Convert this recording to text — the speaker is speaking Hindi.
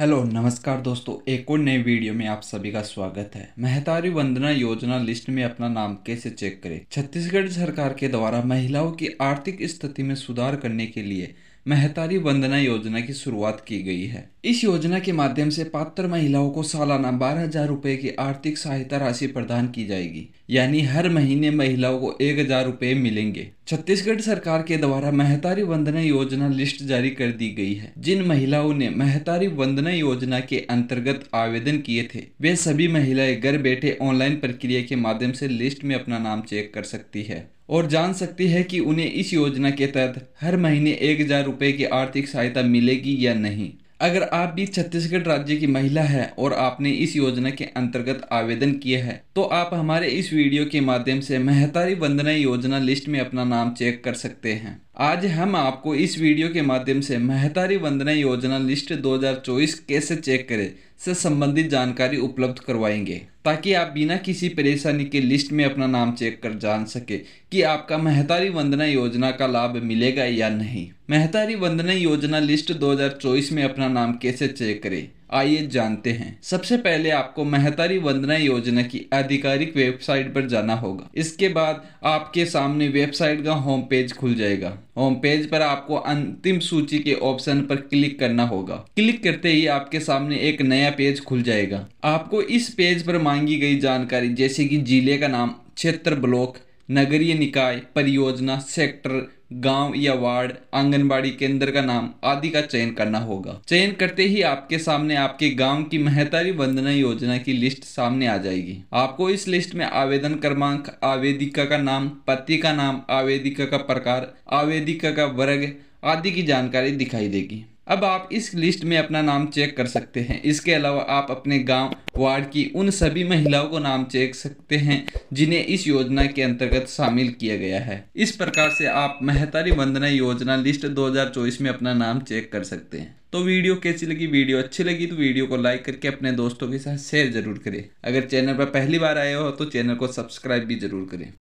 हेलो नमस्कार दोस्तों एक और नए वीडियो में आप सभी का स्वागत है महतारी वंदना योजना लिस्ट में अपना नाम कैसे चेक करें छत्तीसगढ़ सरकार के द्वारा महिलाओं की आर्थिक स्थिति में सुधार करने के लिए महतारी वंदना योजना की शुरुआत की गई है इस योजना के माध्यम से पात्र महिलाओं को सालाना बारह हजार रूपए की आर्थिक सहायता राशि प्रदान की जाएगी यानी हर महीने महिलाओं को एक हजार रूपए मिलेंगे छत्तीसगढ़ सरकार के द्वारा महतारी वंदना योजना लिस्ट जारी कर दी गई है जिन महिलाओं ने महतारी वंदना योजना के अंतर्गत आवेदन किए थे वे सभी महिलाएं घर बैठे ऑनलाइन प्रक्रिया के माध्यम से लिस्ट में अपना नाम चेक कर सकती है और जान सकती है कि उन्हें इस योजना के तहत हर महीने एक हज़ार रुपये की आर्थिक सहायता मिलेगी या नहीं अगर आप भी छत्तीसगढ़ राज्य की महिला है और आपने इस योजना के अंतर्गत आवेदन किया है तो आप हमारे इस वीडियो के माध्यम से महतारी वंदना योजना लिस्ट में अपना नाम चेक कर सकते हैं आज हम आपको इस वीडियो के माध्यम से महतारी वंदना योजना लिस्ट 2024 कैसे चेक करें से संबंधित जानकारी उपलब्ध करवाएंगे ताकि आप बिना किसी परेशानी के लिस्ट में अपना नाम चेक कर जान सके कि आपका महतारी वंदना योजना का लाभ मिलेगा या नहीं महतारी वंदना योजना लिस्ट 2024 में अपना नाम कैसे चेक करें आइए जानते हैं सबसे पहले आपको महतारी वंदना योजना की आधिकारिक वेबसाइट पर जाना होगा इसके बाद आपके सामने वेबसाइट का होम पेज खुल जाएगा होम पेज पर आपको अंतिम सूची के ऑप्शन पर क्लिक करना होगा क्लिक करते ही आपके सामने एक नया पेज खुल जाएगा आपको इस पेज पर मांगी गई जानकारी जैसे कि जिले का नाम क्षेत्र ब्लॉक नगरीय निकाय परियोजना सेक्टर गांव या वार्ड आंगनबाड़ी केंद्र का नाम आदि का चयन करना होगा चयन करते ही आपके सामने आपके गांव की महतारी वंदना योजना की लिस्ट सामने आ जाएगी आपको इस लिस्ट में आवेदन क्रमांक आवेदिका का नाम पति का नाम आवेदिका का प्रकार आवेदिका का वर्ग आदि की जानकारी दिखाई देगी अब आप इस लिस्ट में अपना नाम चेक कर सकते हैं इसके अलावा आप अपने गांव वार्ड की उन सभी महिलाओं को नाम चेक सकते हैं जिन्हें इस योजना के अंतर्गत शामिल किया गया है इस प्रकार से आप महतारी वंदना योजना लिस्ट 2024 में अपना नाम चेक कर सकते हैं तो वीडियो कैसी लगी वीडियो अच्छी लगी तो वीडियो को लाइक करके अपने दोस्तों के साथ शेयर जरूर करें अगर चैनल पर पहली बार आए हो तो चैनल को सब्सक्राइब भी जरूर करें